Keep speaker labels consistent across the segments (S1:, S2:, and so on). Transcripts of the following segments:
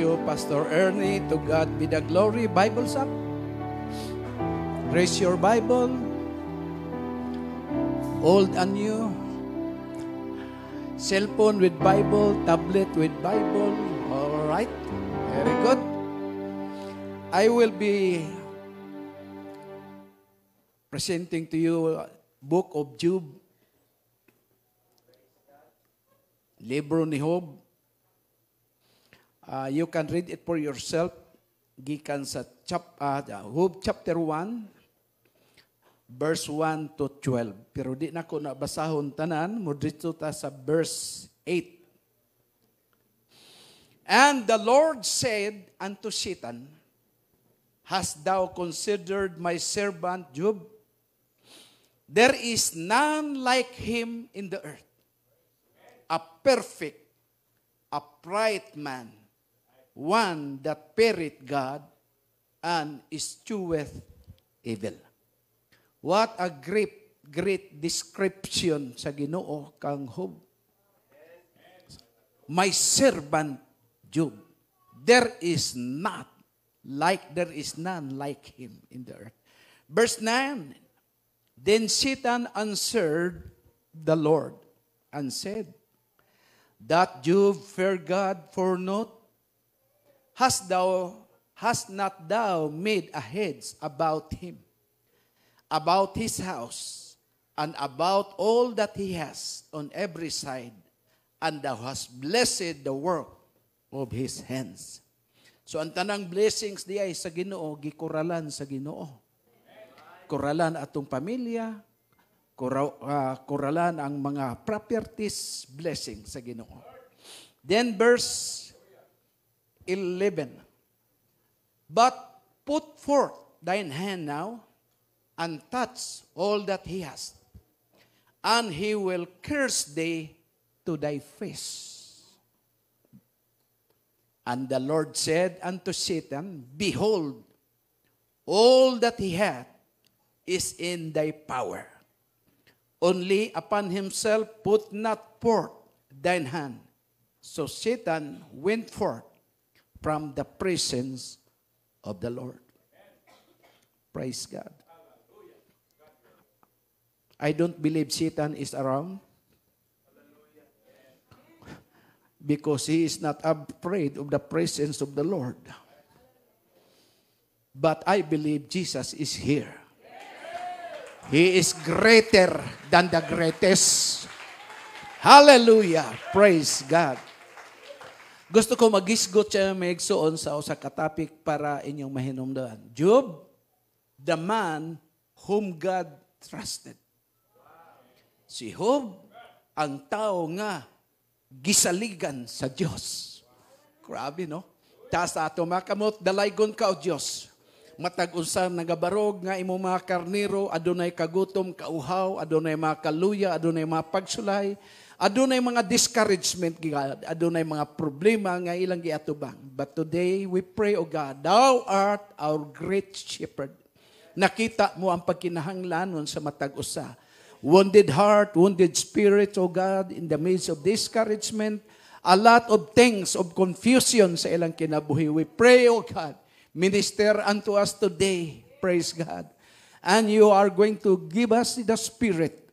S1: you, Pastor Ernie. To God be the glory. Bible's up. Raise your Bible. Old and new. Cell phone with Bible, tablet with Bible. All right. Very good. I will be presenting to you book of Job, libro ni Job, Uh, you can read it for yourself. Gikan sa chap, uh, Hub chapter 1, verse 1 to 12. Pero di na ko nabasahon tanan, mo dito ta sa verse 8. And the Lord said unto Satan, Hast thou considered my servant Job? There is none like him in the earth, a perfect, upright man, one that feareth God and escheweth evil. What a great, great description sa ginoo kang Job. My servant Job, there is not like, there is none like him in the earth. Verse 9, Then Satan answered the Lord and said, That Job fear God for naught, has thou has not thou made a hedge about him, about his house, and about all that he has on every side, and thou hast blessed the work of his hands. So ang tanang blessings di ay sa Ginoo, gikuralan sa Ginoo. Kuralan atong pamilya, kura, uh, kuralan ang mga properties, blessing sa Ginoo. Then verse 11. But put forth thine hand now, and touch all that he has, and he will curse thee to thy face. And the Lord said unto Satan, Behold, all that he hath is in thy power. Only upon himself put not forth thine hand. So Satan went forth from the presence of the Lord. Praise God. I don't believe Satan is around because he is not afraid of the presence of the Lord. But I believe Jesus is here. He is greater than the greatest. Hallelujah. Praise God. Gusto ko magisgot siya maigsuon sa usa ka topic para inyong mahinumdaan. Job, the man whom God trusted. Si Job, ang tao nga gisaligan sa Dios. Grabe, no? Taas ato makamot, dalaygon ka o Dios. Matag unsang nagabarog nga imo mga karnero, adunay kagutom, kauhaw, adunay mga kaluya, adunay mga pagsulay Adunay mga discouragement, God. Adunay mga problema nga ilang giatubang. But today, we pray, O God, Thou art our great shepherd. Nakita mo ang pagkinahanglanon sa matag-usa. Wounded heart, wounded spirit, O God, in the midst of discouragement, a lot of things of confusion sa ilang kinabuhi. We pray, O God, minister unto us today. Praise God. And you are going to give us the Spirit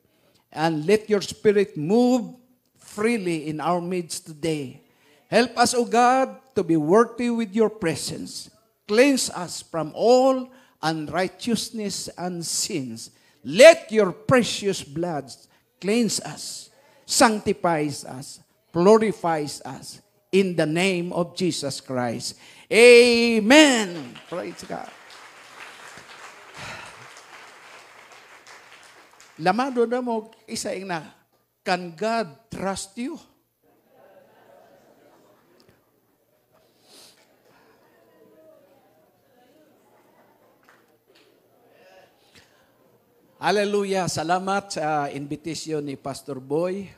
S1: And let your Spirit move freely in our midst today. Help us, O God, to be worthy with your presence. Cleanse us from all unrighteousness and sins. Let your precious blood cleanse us, sanctifies us, glorifies us. In the name of Jesus Christ. Amen. Praise God. Lamado na mo, isa na, can God trust you? Hallelujah. Salamat sa invitation ni Pastor Boy.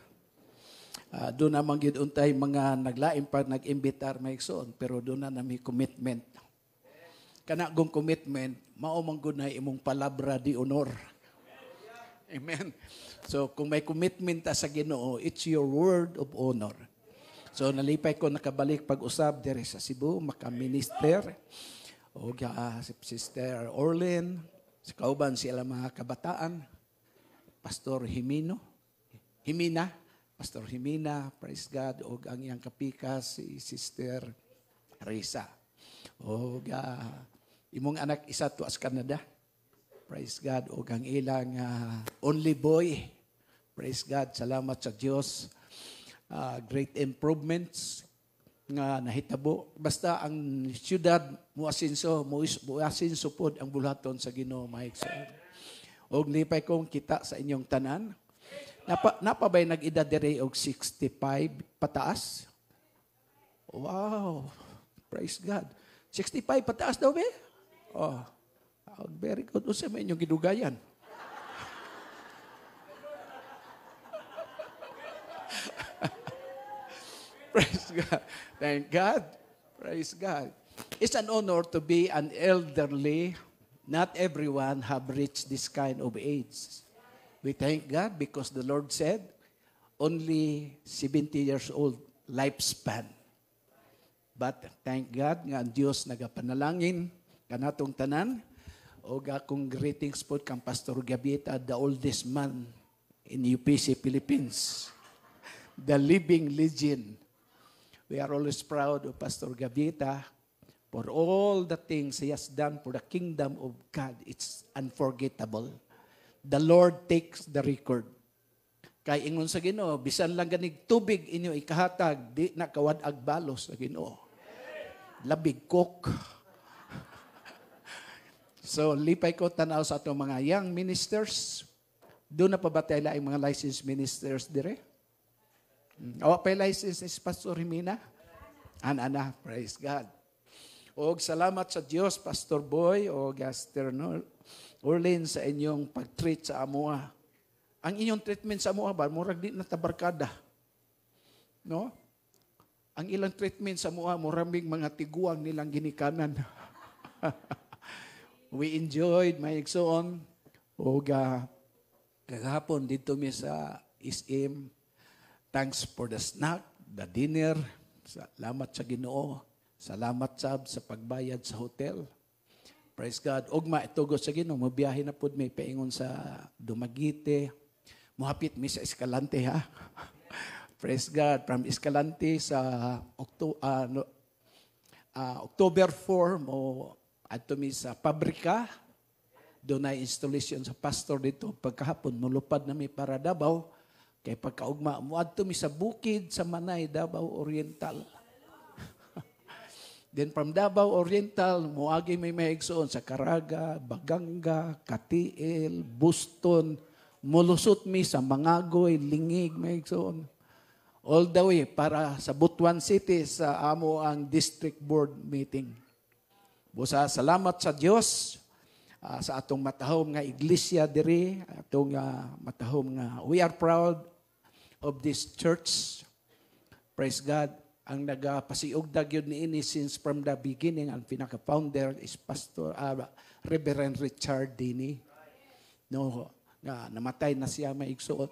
S1: Uh, doon na manggid untay mga naglain pa nag-imbitar may iksoon, pero doon na nami commitment. Kanagong commitment, mao man na imong palabra di honor Amen. So kung may commitment ta sa Ginoo, it's your word of honor. So nalipay ko nakabalik pag-usab dere sa Cebu, maka-minister. O uh, si Sister Orlin, sa kauban sila mga kabataan. Pastor Himino, Himina, Pastor Himina, praise God, o ang iyang kapika si Sister Risa. O uh, imong anak isa to as Canada. Praise God. O ang ilang uh, only boy. Praise God. Salamat sa Diyos. Uh, great improvements nga nahitabo. Basta ang syudad, muasinso, muasinso po ang bulaton sa ginoo, maiksoon. og nipay kong kita sa inyong tanan. Napa, napa napabay nag-edad dere og 65 pataas? Wow! Praise God. 65 pataas daw ba? Oh. Oh, very good. Unsa may inyong gidugayan? Praise God. Thank God. Praise God. It's an honor to be an elderly. Not everyone have reached this kind of age. We thank God because the Lord said, only 70 years old lifespan. But thank God nga ang Diyos nagapanalangin kanatong tanan o akong greetings po kang Pastor Gabita, the oldest man in UPC Philippines. The living legend. We are always proud of Pastor Gabita for all the things he has done for the kingdom of God. It's unforgettable. The Lord takes the record. Kay ingon sa Ginoo, bisan lang ganig tubig inyo ikahatag, di nakawad ag balos sa Ginoo. Labig kok. So, lipay ko tanaw sa atong mga young ministers. Doon na pa ba tayo ang mga licensed ministers dire? Hmm. O, oh, pa license is Pastor Jimena? Anana, praise God. O, salamat sa Dios, Pastor Boy, o Gaster Orlin, sa inyong pag-treat sa amoa. Ah. Ang inyong treatment sa amoa ah, ba, murag di na tabarkada. No? Ang ilang treatment sa amoa, ah, muraming mga tiguang nilang ginikanan. we enjoyed my igsoon oga uh, dito mi sa SM. Thanks for the snack, the dinner. Salamat sa Ginoo. Salamat sab sa pagbayad sa hotel. Praise God. Ugma itugo sa Ginoo, mabiyahe na pud mi paingon sa Dumagite. Muhapit mi sa Escalante ha. Praise God. From Escalante sa Octo, uh, no, uh, October 4 mo at tumi sa pabrika, doon ay installation sa pastor dito. Pagkahapon, mulupad na may para Davao. Kay pagkaugma mo, at tumi sa bukid sa Manay, Davao Oriental. Then from Davao Oriental, muagi may mahigsoon sa Caraga, Baganga, Katiil, Buston, mulusot mi sa Mangagoy, Lingig, mahigsoon all the way para sa Butuan City sa amo ang district board meeting. Busa, salamat sa Dios uh, ah, sa atong matahom nga iglesia diri, atong uh, matahom nga we are proud of this church. Praise God. Ang nagapasiog dagyod niini since from the beginning ang pinaka-founder is Pastor uh, Reverend Richard Dini. No, nga namatay na siya may igsuot.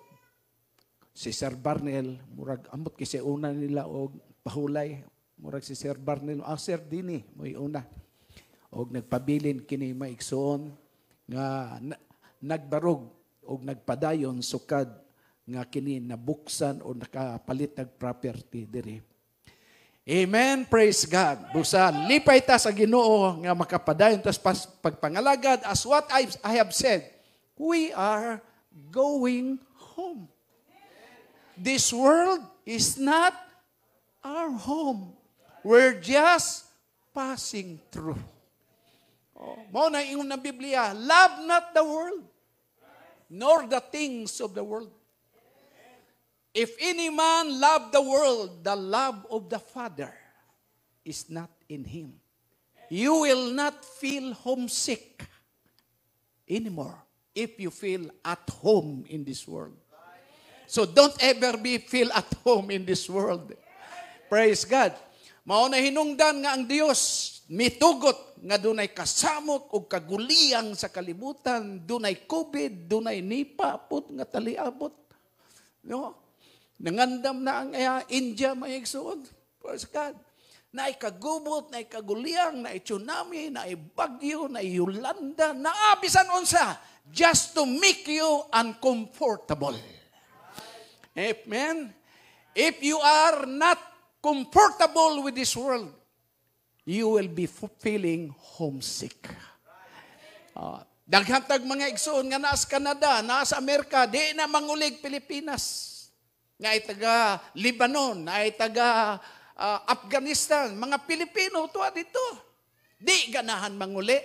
S1: Si Sir Barnel, murag amot kasi una nila og pahulay. Murag si Sir Barnel, ah Sir Dini, mo una o nagpabilin kini maigsoon nga na, nagdarog o nagpadayon sukad nga kini nabuksan o nakapalit ng property diri. Amen. Praise God. Busa, lipay ta sa ginoo nga makapadayon tas pas, pagpangalagad as what I've, I have said. We are going home. This world is not our home. We're just passing through. Oh, mao na ingon ng Biblia, love not the world nor the things of the world. If any man love the world, the love of the Father is not in him. You will not feel homesick anymore if you feel at home in this world. So don't ever be feel at home in this world. Praise God. Mao na hinungdan nga ang Dios mitugot nga dunay kasamok o kaguliyang sa kalibutan, dunay COVID, dunay nipa, nga taliabot. No? Nangandam na ang uh, India may igsuod. Praise God. Na kagubot, na ikaguliyang, na tsunami, na bagyo, na yulanda, na abisan unsa. Just to make you uncomfortable. Amen. If you are not comfortable with this world, you will be feeling homesick. Uh, daghatag mga igsoon nga naas Canada, naas Amerika, di na mangulig Pilipinas. Nga ay taga Lebanon, na ay taga ah, Afghanistan, mga Pilipino tuwa dito. Di ganahan manguli.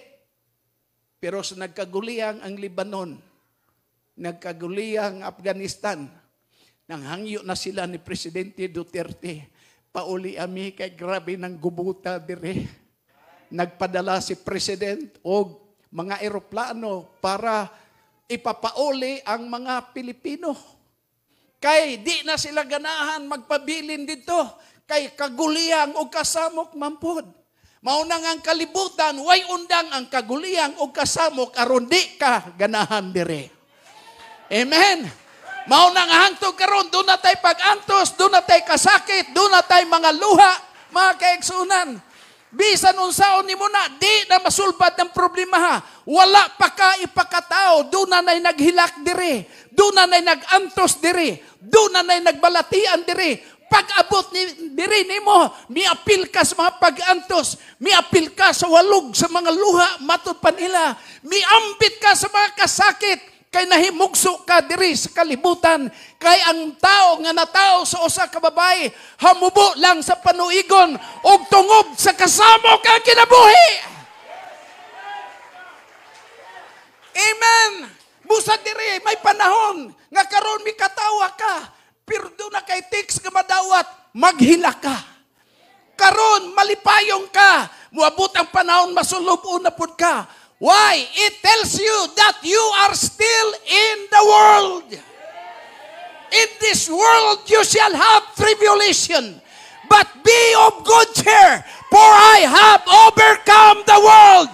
S1: Pero sa nagkaguliyang ang Lebanon, nagkaguliyang Afghanistan, nang hangyo na sila ni Presidente Duterte Pauli ami kay grabe ng gubuta dire. Nagpadala si President og mga eroplano para ipapauli ang mga Pilipino. Kay di na sila ganahan magpabilin dito. Kay kaguliyang o kasamok mampod. Maunang ang kalibutan, way undang ang kaguliyang o kasamok aron di ka ganahan dire. Amen. Mao na nga karon do na tay pagantos, do na tay kasakit, do na tay mga luha, mga kaigsunan. Bisan unsaon nimo na di na masulbad ng problema ha. Wala pa ka ipakatao, do na nay naghilak dire, do na nay nagantos dire, do na nay nagbalatian dire. Pag-abot ni diri nimo, miapil ka sa mga pagantos, miapil ka sa walog sa mga luha matud pa nila, miambit ka sa mga kasakit, kay nahimugso ka diri sa kalibutan kay ang tao nga natao sa usa ka babae hamubo lang sa panuigon ug tungod sa kasamo ka kinabuhi Amen busa diri may panahon nga karon mi katawa ka pirdo na kay text nga madawat maghila ka karon malipayong ka muabot ang panahon masulob una pud ka Why? It tells you that you are still in the world. In this world you shall have tribulation, but be of good cheer, for I have overcome the world.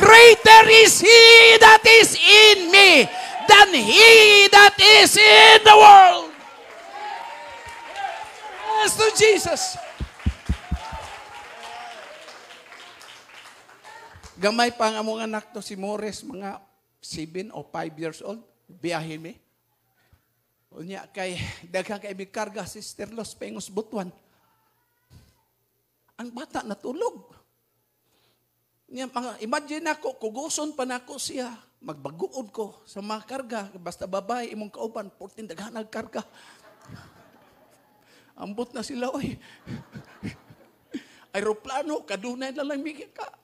S1: Greater is he that is in me than he that is in the world. Yes, to Jesus. Gamay pa ang among anak to si Morris, mga 7 o 5 years old, biyahe mi. Unya kay daghang kay mi karga sister Los pengos butuan. Ang bata natulog. Nya mga imagine nako kuguson pa nako siya magbaguod ko sa mga karga basta babae imong kauban portin daghan ang karga. Ambot na sila oy. Aeroplano kadunay na lang migya ka.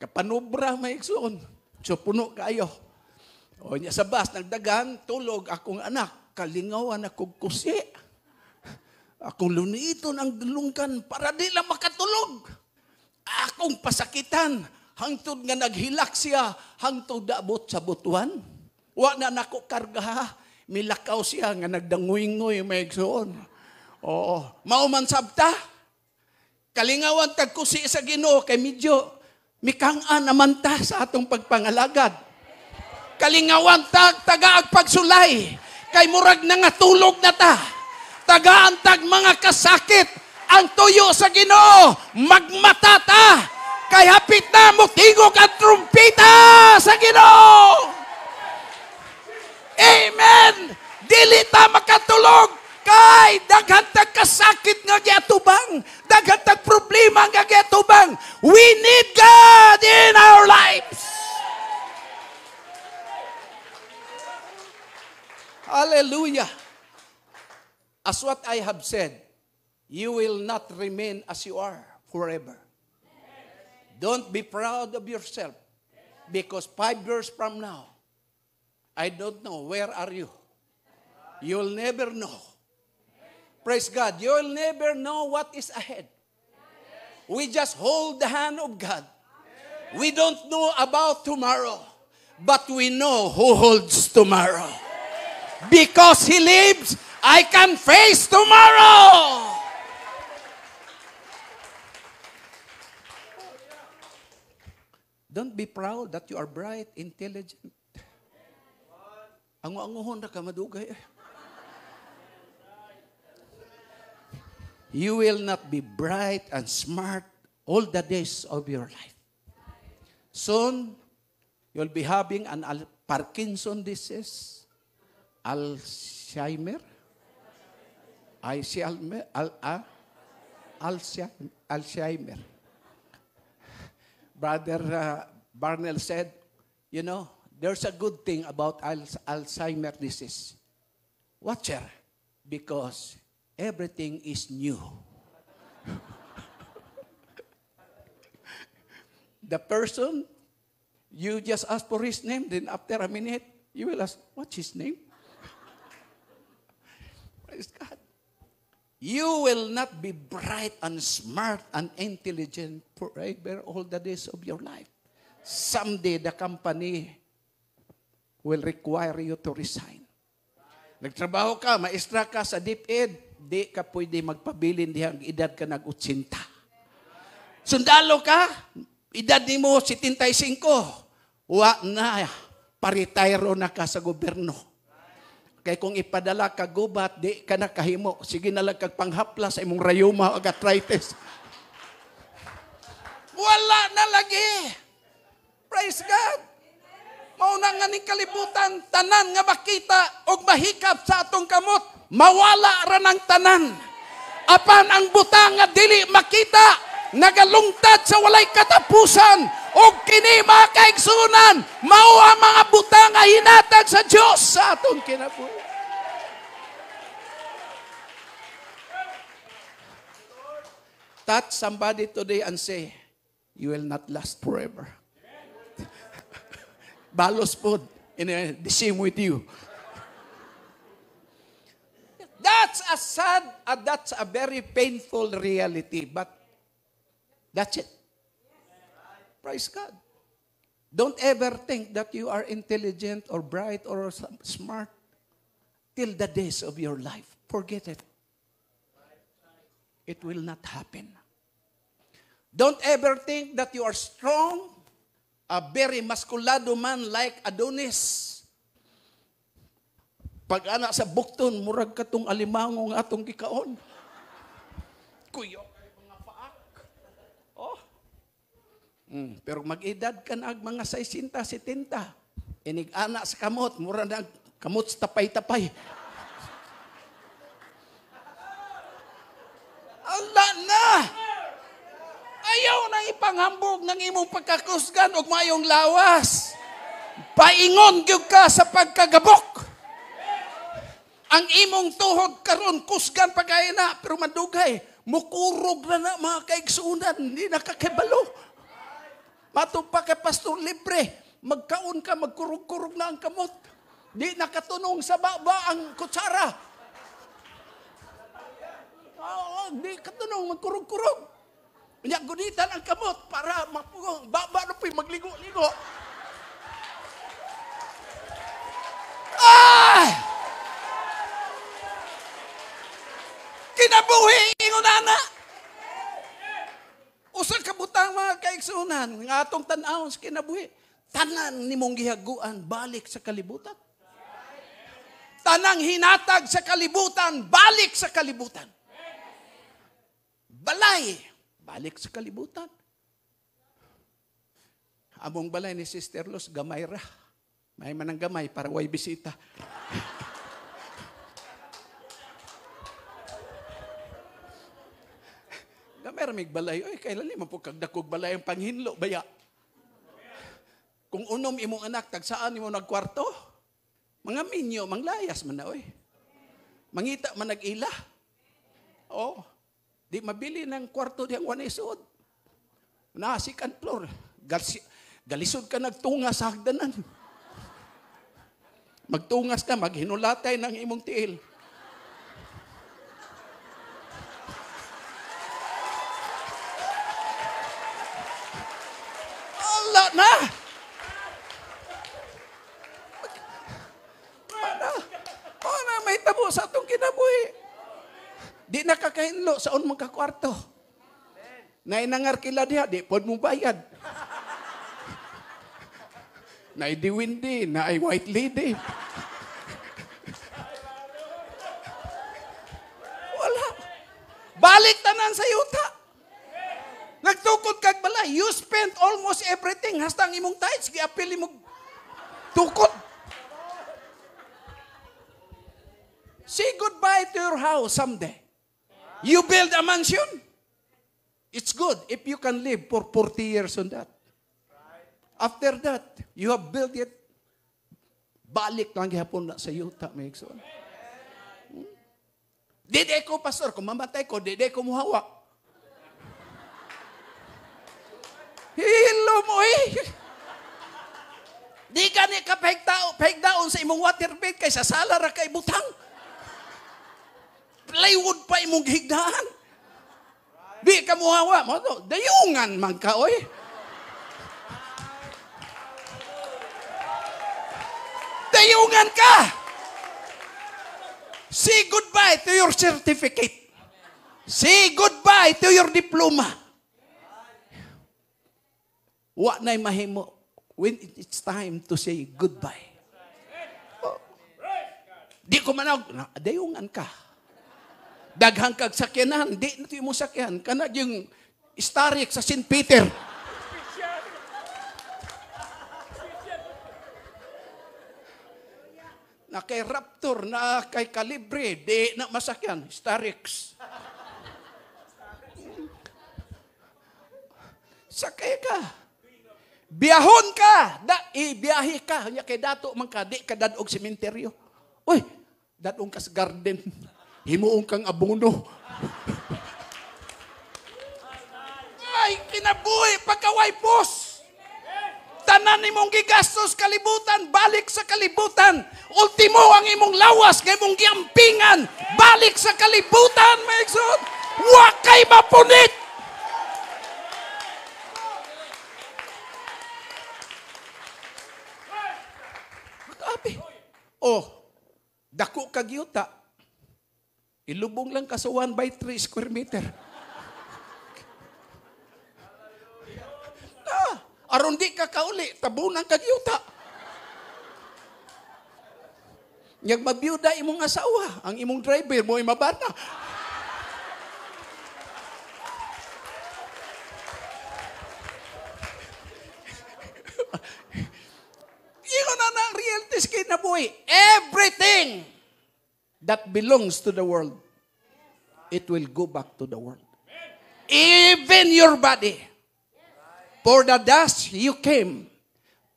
S1: Kapanubra maigsoon. So puno kayo. O niya sa bus, nagdagan, tulog akong anak. Kalingawan akong kusi. Akong lunito ang dulungkan para di lang makatulog. Akong pasakitan. Hangtod nga naghilak siya. Hangtod abot sa butuan. Wa na nako karga. Milakaw siya nga nagdanguingoy maigsoon. Oo. Mauman sabta. Kalingawan tagkusi sa ginoo kay medyo Mikang-an naman ta sa atong pagpangalagad. Kalingawan ta, tagaag pagsulay. Kay murag na nga tulog na ta. Tagaantag mga kasakit. Ang tuyo sa ginoo, magmata ta. Kay hapit na mo tingog at trumpita sa ginoo. Amen! Dili ta makatulog kay daghan tag kasakit nga giatubang, daghan problema nga giatubang. We need God in our lives. Hallelujah. As what I have said, you will not remain as you are forever. Don't be proud of yourself because five years from now, I don't know where are you. You'll never know. Praise God. You'll never know what is ahead. We just hold the hand of God. We don't know about tomorrow, but we know who holds tomorrow. Because He lives, I can face tomorrow. Don't be proud that you are bright, intelligent. Ango-angohon na ka madugay. you will not be bright and smart all the days of your life. Soon, you'll be having an Al- Parkinson disease, Alzheimer, Alzheimer, Al- uh, ah, Alzheimer, Alzheimer. Brother uh, Barnell said, you know, there's a good thing about Al- Alzheimer disease. Watch her, because everything is new. the person, you just ask for his name, then after a minute, you will ask, what's his name? Praise God. You will not be bright and smart and intelligent forever all the days of your life. Someday, the company will require you to resign. Nagtrabaho ka, maestra ka sa deep DepEd, di ka pwede magpabilin di ang edad ka nag-80. Sundalo ka, edad ni mo 75. Wa na, paritayro na ka sa gobyerno. Kay kung ipadala ka gubat, di ka nakahimo. Sige na lang kag panghapla sa imong rayuma o gastritis. Wala na lagi. Praise God. Mao na nga ning kalibutan tanan nga makita og mahikap sa atong kamot mawala ra ng tanan. Apan ang buta nga dili makita, nagalungtad sa walay katapusan, o kini makaigsunan, mao ang mga butang nga hinatag sa Dios sa atong kinabuhi. Touch somebody today and say, you will not last forever. Balos po, in the same with you. That's a sad, uh, that's a very painful reality, but that's it. Praise God. Don't ever think that you are intelligent or bright or smart till the days of your life. Forget it. It will not happen. Don't ever think that you are strong, a very masculado man like Adonis pag ana sa bukton, murag katong alimango nga atong gikaon. Kuyo kay mga paak. Oh. Mm, pero mag-edad ka na mga 60, 70. Inig ana sa kamot, mura na kamot sa tapay-tapay. Ala na! Ayaw na ipanghambog ng imong pagkakusgan og mayong lawas. Paingon gyud ka sa pagkagabok. Ang imong tuhod karon kusgan pagay na pero madugay. Mukurog na na mga kaigsuunan, hindi nakakibalo. Matong kay pastor libre, magkaon ka magkurog-kurog na ang kamot. Di nakatunong sa baba ang kutsara. Oh, di katunong magkurog-kurog. Niya ang kamot para mapugo. Baba na po'y magligo-ligo. kinabuhi ingon ana. Usa ka butang mga kaigsunan nga atong tan-aw sa kinabuhi. Tanan ni nimong gihaguan balik sa kalibutan. Tanang hinatag sa kalibutan, balik sa kalibutan. Balay, balik sa kalibutan. Among balay ni Sister Luz, gamay ra. May manang gamay para way bisita. pero may balay, oy, kailan mo po kagdakog balay ang panghinlo, baya. Kung unom imong anak, tagsaan imo nagkwarto? Mga minyo, manglayas man na, oy. Mangita man nag-ila. Oh, di mabili ng kwarto di ang suod. Nasikan floor. Galsi, galisod ka nagtunga sa hagdanan. Magtungas ka, maghinulatay ng imong tiil. Stop na! Para, para may tabo sa atong kinabuhi. Di nakakahinlo sa unang kakwarto. Nainangar kila diha, di pod mo bayad. na Naay na naay white lady. Wala. Balik tanan sa yuta. Nagtukod kag bala, you spent almost everything. Hasta ang imong tithes, giapili imong tukod. Say goodbye to your house someday. You build a mansion. It's good if you can live for 40 years on that. After that, you have built it. Balik lang gihapon na sa yuta, may ikson. Hmm? Dede ko, pastor, kung mamatay ko, dede ko muhawa. Hihilo mo eh. Di ka ni ka pahigdaon sa imong waterbed kay sa sala ra kay butang. Plywood pa imong higdaan. Di ka muhawa mo to. Dayungan man ka oy. Dayungan ka. Say goodbye to your certificate. Say goodbye to your diploma. Wa na'y mahimo when it's time to say goodbye. Oh. Di ko manog, dayungan ka. Daghang kag sakyanan, di na mo sakyan. Kanag yung starik sa St. Peter. na kay Raptor, na kay Calibre, di na masakyan, Starix. Sakay ka. Biyahon ka! Da, ibiyahi ka. Kanya kay dato man ka, di ka dadog sementeryo. Uy, dadong kas garden. Himuong kang abono. Ay, kinabuhi, pagkaway pos. Tanan imong gigastos kalibutan, balik sa kalibutan. Ultimo ang imong lawas, kay imong giampingan, balik sa kalibutan, maigsoon. Wa kay mapunit. oh, dako kag yuta. Ilubong lang ka sa 1 by 3 square meter. ah, aron di ka kauli, tabunan kag yuta. Nyag mabiyuda imong asawa, ang imong driver mo mabana. that belongs to the world, it will go back to the world. Even your body. For the dust you came,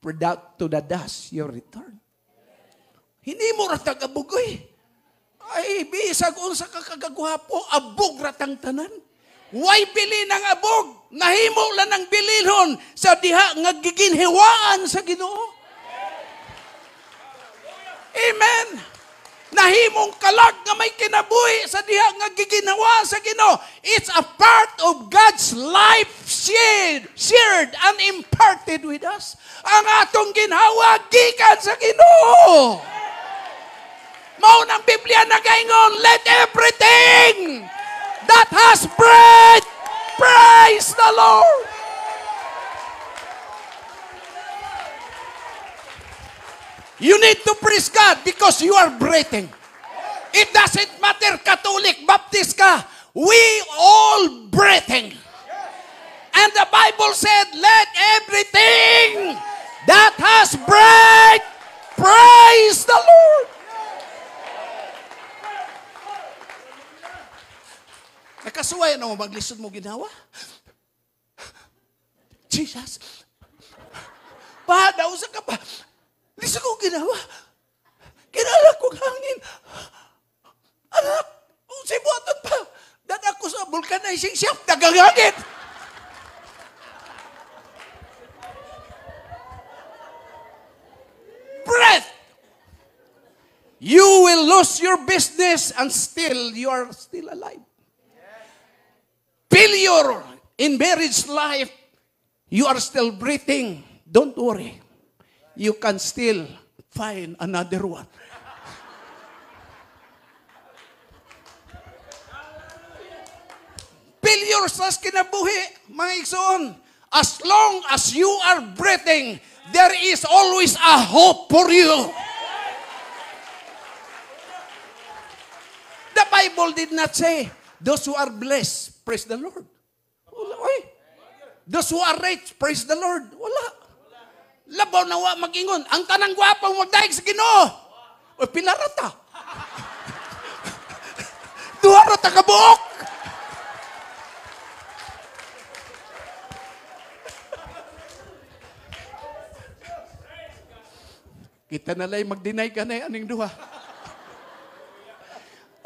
S1: for that to the dust you return. Hindi mo ratag abugoy. Ay, bisag unsa ka kagagwapo, abog ratang tanan. Why bili ng abog? Nahimo lang ng bililhon sa diha nga giginhiwaan sa Ginoo. Amen nahimong kalag nga may kinabuhi sa diha nga giginawa sa Ginoo. It's a part of God's life shared, shared and imparted with us. Ang atong ginhawa gikan sa Ginoo. Mao ng Biblia nagaingon, let everything that has breath praise the Lord. You need to praise God because you are breathing. It doesn't matter Catholic, Baptist ka. We all breathing. And the Bible said, let everything that has breath praise the Lord. Nakasuway na mo, maglisod mo ginawa. Jesus. Pa, nausa ka pa. Lisa ko ginawa. Kinala kong hangin. Anak, kung sibuatan pa, dan ako sa vulcanizing shop, nagagangit. Breath! You will lose your business and still you are still alive. Failure in marriage life, you are still breathing. Don't worry you can still find another one. Failure sa kinabuhi, mga igsoon. As long as you are breathing, there is always a hope for you. The Bible did not say, those who are blessed, praise the Lord. Wala, Those who are rich, praise the Lord. Wala. Labaw na wa magingon. Ang tanang gwapang magdaig sa Ginoo. O pinarata. Duha rata ta kabuok. Kita na lay magdinay ka na aning duha.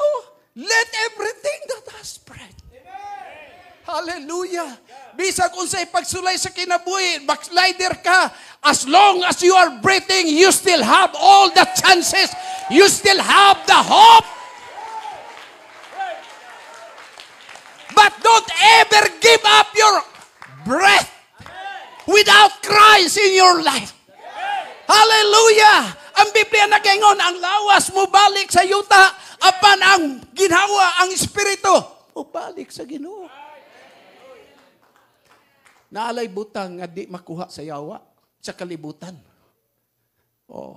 S1: oh, let everything that has spread Hallelujah. Bisa kung pagsulay sa kinabuhi, backslider ka. As long as you are breathing, you still have all the chances. You still have the hope. But don't ever give up your breath without Christ in your life. Hallelujah! Ang Biblia na kaingon, ang lawas mo balik sa yuta, apan ang ginawa, ang espiritu, mo balik sa ginoo. Naalay butang nga di makuha sa yawa sa kalibutan. Oh.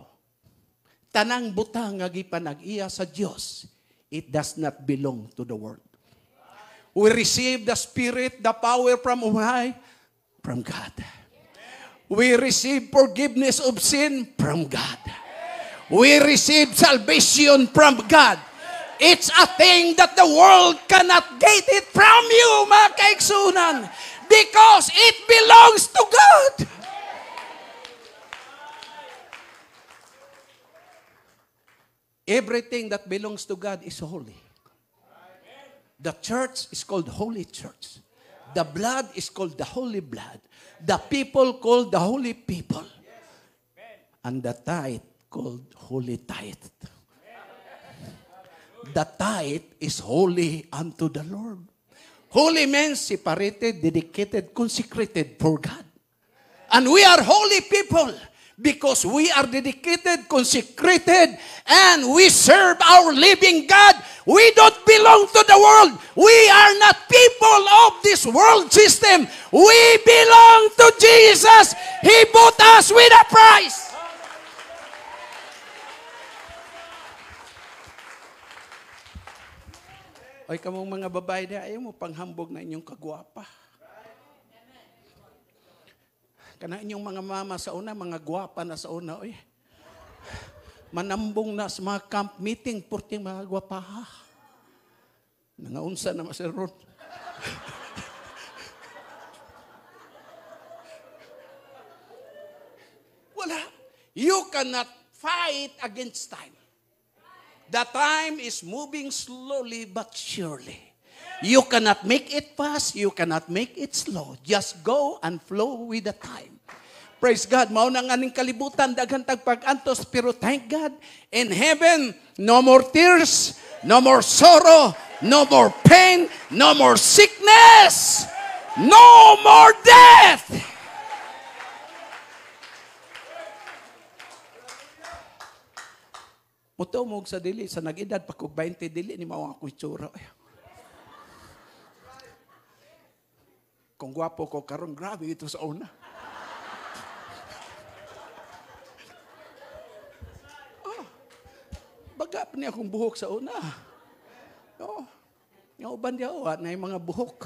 S1: Tanang butang nga gipanag-iya sa Dios, it does not belong to the world. We receive the spirit, the power from why? From God. We receive forgiveness of sin from God. We receive salvation from God. It's a thing that the world cannot get it from you, mga kaiksunan. Because it belongs to God. Everything that belongs to God is holy. The church is called Holy Church. The blood is called the Holy Blood. The people called the Holy People. And the tithe called Holy Tithe. The tithe is holy unto the Lord. Holy means separated, dedicated, consecrated for God. And we are holy people because we are dedicated, consecrated, and we serve our living God. We don't belong to the world. We are not people of this world system. We belong to Jesus. He bought us with a price. Oy, kamong mga babae na, ayaw mo panghambog na inyong kagwapa. Kana inyong mga mama sa una, mga gwapa na sa una, oy. Manambong na sa mga camp meeting, purti mga gwapa ha. Nangaunsa na masiron. Wala. You cannot fight against time. The time is moving slowly but surely. You cannot make it fast, you cannot make it slow. Just go and flow with the time. Praise God. Mauna nga ning kalibutan, daghan tagpag-antos, pero thank God, in heaven, no more tears, no more sorrow, no more pain, no more sickness, no more death. Muto mo sa dili, sa nag-edad, pag 20 dili, ni mao ako itsura. Kung gwapo ko karon grabe ito sa una. oh, baga niya akong buhok sa una. Oh, yung uban niya, oh, ah, na yung mga buhok.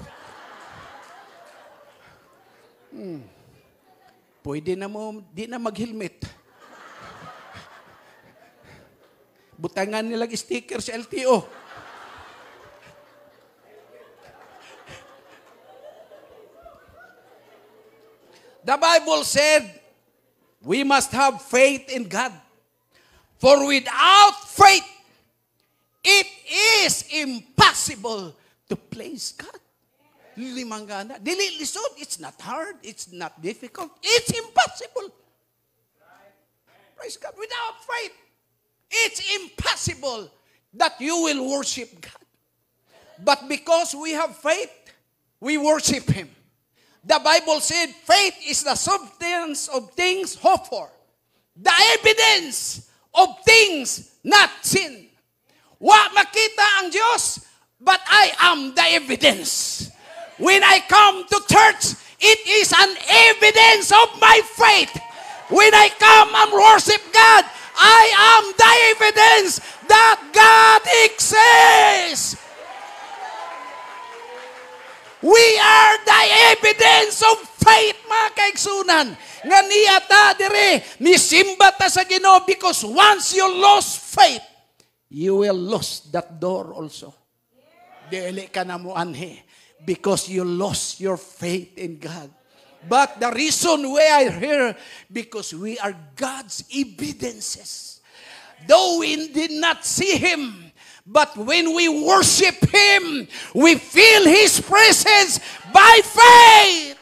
S1: Hmm. Pwede na mo, di na mag-helmet. Butangan nilang sticker sa LTO. The Bible said, we must have faith in God. For without faith, it is impossible to please God. Limanggana. Dili lisod. It's not hard. It's not difficult. It's impossible. Praise God. Without faith, It's impossible that you will worship God. But because we have faith, we worship Him. The Bible said faith is the substance of things hoped for, the evidence of things not seen. Wa makita ang Dios, but I am the evidence. When I come to church, it is an evidence of my faith. When I come and worship God, I am the evidence that God exists. We are the evidence of faith, mga kaigsunan. Nga niya ta dire, ni simba ta sa Ginoo because once you lost faith, you will lose that door also. Dili ka na mo anhi because you lost your faith in God. But the reason we are here, because we are God's evidences. Though we did not see Him, but when we worship Him, we feel His presence by faith.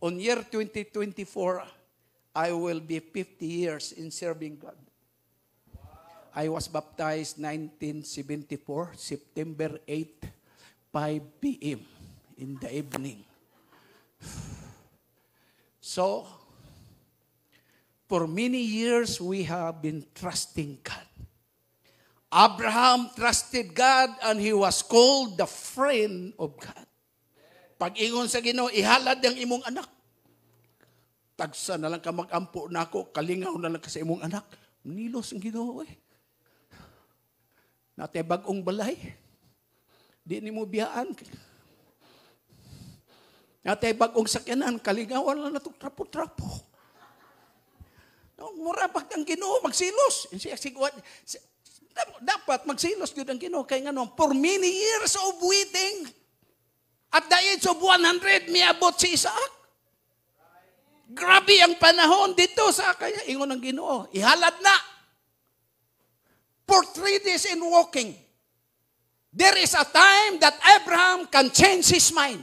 S1: On year 2024, I will be 50 years in serving God. I was baptized 1974, September 8, 5 p.m. in the evening. So, for many years, we have been trusting God. Abraham trusted God and he was called the friend of God. Pag-ingon sa Ginoo, ihalad ang imong anak. Tagsa na lang ka magampo na ako, kalingaw na lang ka sa imong anak. Nilos ang Ginoo eh. Natay bagong balay. Di ni mo biyaan. Natay bagong sakyanan, kaligawan lang natong trapo-trapo. No, mura pag ang ginoo, magsilos. Dapat magsilos yun ang ginoo. Kaya nga no, for many years of waiting, at the age of 100, miabot si Isaac. Grabe ang panahon dito sa kaya. Ingon ang ginoo, ihalad na for three days in walking. There is a time that Abraham can change his mind.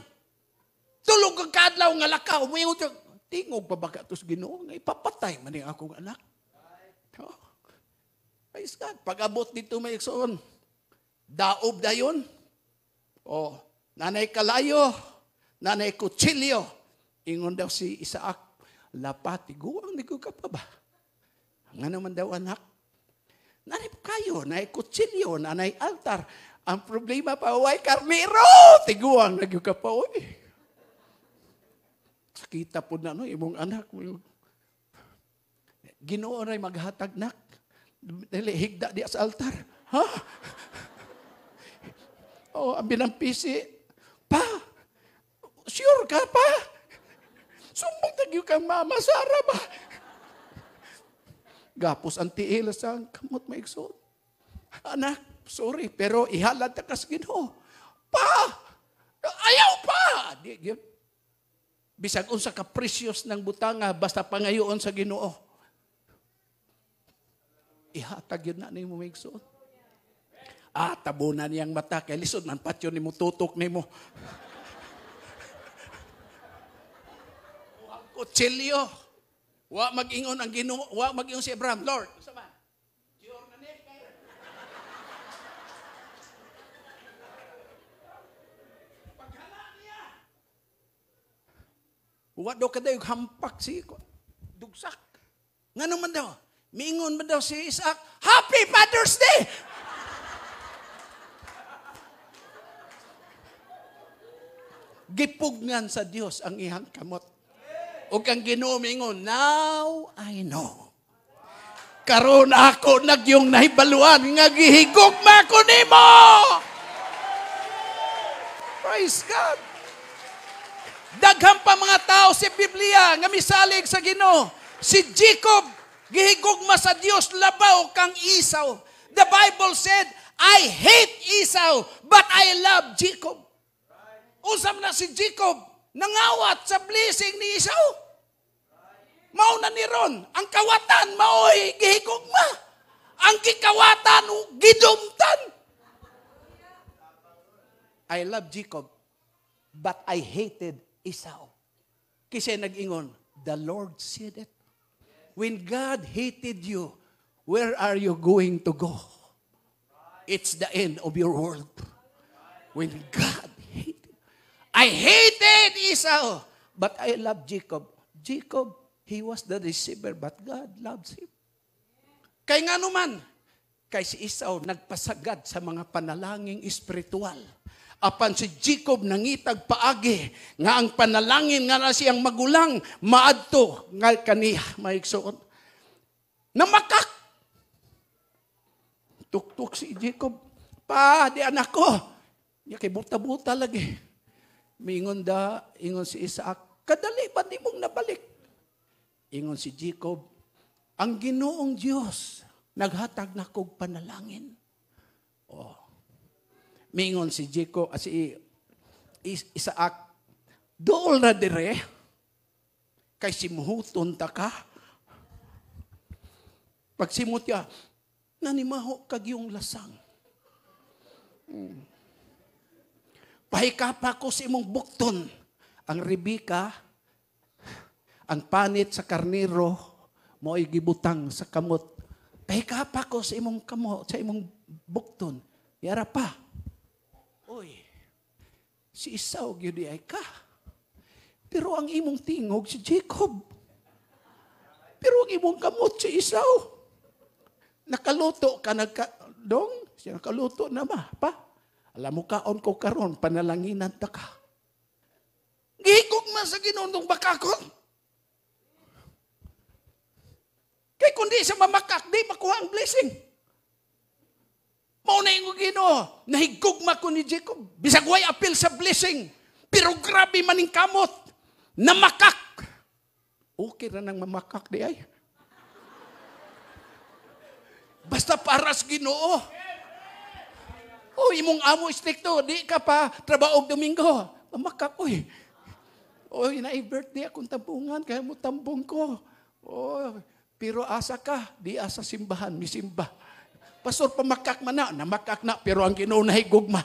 S1: Tulog ang kadlaw nga lakaw. Mayroon siya, tingog pa baga ito sa ginoo nga ipapatay man yung akong anak. Oh. Praise God. Pag abot dito may iksoon, daob na yun. Oh, nanay kalayo, nanay kutsilyo. Ingon daw si Isaac, lapati, guwang ni ko ka pa ba? Nga naman daw anak, kabayo, na kutsilyo, na nay altar. Ang problema pa, way karnero! Tiguang nagyo ka pa, uy. Sakita po na, no, imong anak. Ginoo ray maghatag nak. Dili, higda di sa altar. Ha? oh, ang binampisi, pa, sure ka pa? Sumbong tagyo kang mama, Sara ba? Gapos ang tiil sa kamot maigsood. Anak, sorry, pero ihalad ta kas Ginoo. Pa! Ayaw pa! Di, di, bisag unsa ka precious ng butanga basta pangayoon sa Ginoo. Ihatag yun na ni mo Migson. Ah, tabunan niyang mata. Kay lisod man patyo ni mo tutok ni mo. Kutsilyo. Wa magingon ang Ginoo, wa magingon si Abraham, Lord, Uwa daw kaday, hampak si Dugsak. Nga naman daw, miingon ba daw si Isaac, Happy Father's Day! Gipugnan sa Dios ang iyang kamot. O kang ginumingon, Now I know. Karon ako nagyong nahibaluan nga gihigugma ko nimo. Praise God. Daghang pa mga tao sa si Biblia nga misalig sa Ginoo. Si Jacob gihigugma sa Dios labaw kang Esau. The Bible said, I hate Esau, but I love Jacob. Usam na si Jacob, nangawat sa blessing ni Esau. Mao na ni Ron, ang kawatan maoy gihigugma. Ang gikawatan gidumtan. I love Jacob, but I hated Isao. Kasi nag-ingon, the Lord said it. When God hated you, where are you going to go? It's the end of your world. When God hated, I hated Esau, but I love Jacob. Jacob, he was the receiver, but God loves him. Kaya nga naman, kay si Esau nagpasagad sa mga panalangin espiritual apan si Jacob nangitag paagi nga ang panalangin nga na siyang magulang maadto nga kaniya maigsoon na makak tuktok si Jacob pa di anak ko ya kay buta-buta lagi mingon da ingon si Isaac kadali ba di mong nabalik ingon si Jacob ang Ginoong Dios naghatag na kog panalangin oh mingon si Jiko, as ah, si is, Isaak, dool na dire, kay simuhuton ta ka. Pag simut ka, nanimaho kag yung lasang. Hmm. Pahikapa ko sa imong bukton. Ang Rebecca, ang panit sa karniro, mo'y gibutang sa kamot. Pahikapa ko sa imong kamot, sa imong bukton. Yara pa. Uy, si Isao gyud ay ka. Pero ang imong tingog si Jacob. Pero ang imong kamot si Isaw. Nakaluto ka nagka dong, siya nakaluto na ba? Pa. Alam mo kaon ko karon panalanginan ta ka. Gihigog man sa ginundong bakakon. Kay kundi sa mamakak, di makuha ang blessing ko Ginoo, nahigugma ko ni Jacob. Bisag way appeal sa blessing, pero grabe maning kamot na makak. Okay ra nang mamakak di ay. Basta paras Ginoo. O oh, imong amo istikto, di ka pa trabaho Domingo. Mamakak oy. Oy, na birthday akong tampungan, kaya mo tambong ko. Oy, pero asa ka, di asa simbahan, misimba. simba. Pastor, pamakak man na. Namakak na, pero ang kinunahay gugma.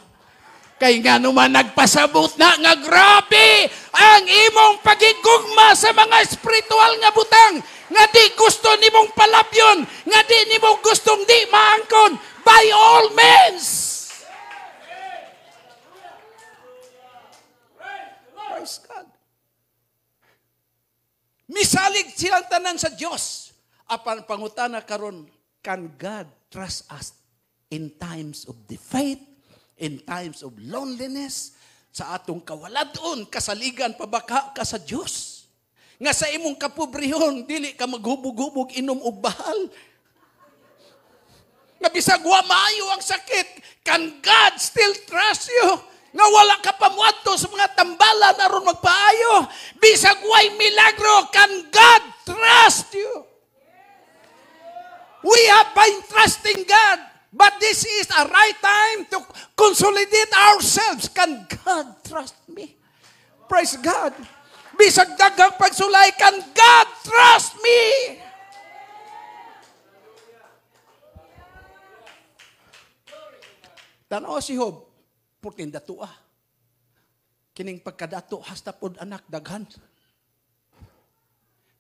S1: Kay nga naman nagpasabot na nga grabe ang imong pagigugma sa mga spiritual nga butang nga di gusto nimong palabyon, nga di nimong gustong di maangkon by all means. Praise God. Misalig silang tanan sa Dios. Apan pangutana karon, kan God trust us in times of defeat, in times of loneliness, sa atong kawaladon, kasaligan, pabaka ka sa Diyos. Nga sa imong kapobrehon, dili ka maghubog-hubog inom og bahal. Nga bisag wa maayo ang sakit, can God still trust you? nga wala ka pamuadto sa mga tambala na ron magpaayo. Bisag way milagro, can God trust you? We have been trusting God. But this is a right time to consolidate ourselves. Can God trust me? Praise God. Bisag dagang pagsulay, can God trust me? Tanaw si Job, putin datua. Ah. Kining pagkadato, hasta pod anak daghan.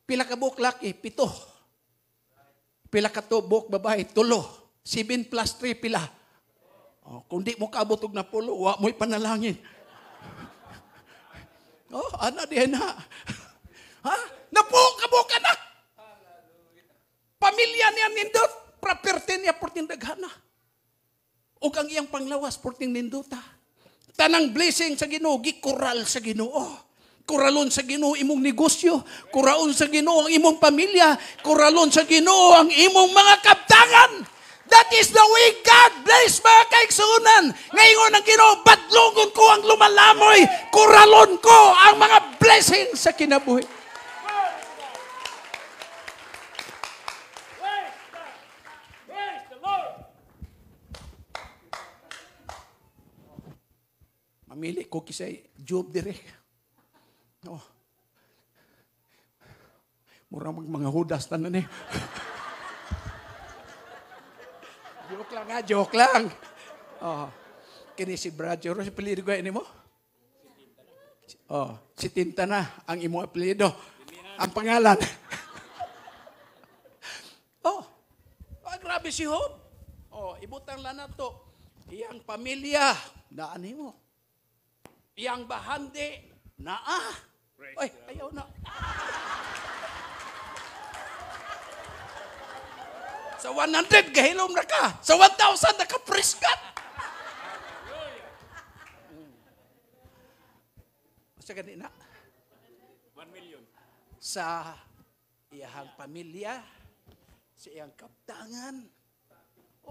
S1: Pila ka buklak eh, pito pila ka tubok babae, tulo. 7 plus 3 pila. Oh, kung di mo kaabot na napulo, wa mo'y panalangin. oh, ana di na. ha? Napuo ka buka na. Pamilya niya nindot, property niya porting daghana. O kang iyang panglawas porting ninduta. Tanang blessing sa Ginoo, gikural sa Ginoo. Kuralon sa Ginoo imong negosyo, kuralon sa Ginoo ang imong pamilya, kuralon sa Ginoo ang imong mga kaptangan. That is the way God bless mga kaigsunan. Ngayon ang Ginoo, badlongon ko ang lumalamoy, kuralon ko ang mga blessing sa kinabuhi. Mamili ko kisay Job direct. No. Oh. Murang mag mga hudas na ni. Eh. joke lang ha, joke lang. Oh. Kini si Brad Joro, si pilido ko ini mo? Oh, si Tinta na ang imo apelyido. Ang pangalan. oh. Oh, grabe si Hope. Oh, ibutang na to. Iyang pamilya, naan mo. Iyang bahandi, naa. Praise Ay, God. ayaw na. Sa 100, gahilom na ka. Sa 1,000, naka-praise God. Sa gani na. 1 million. Sa iyahang pamilya, sa iyang kaptangan,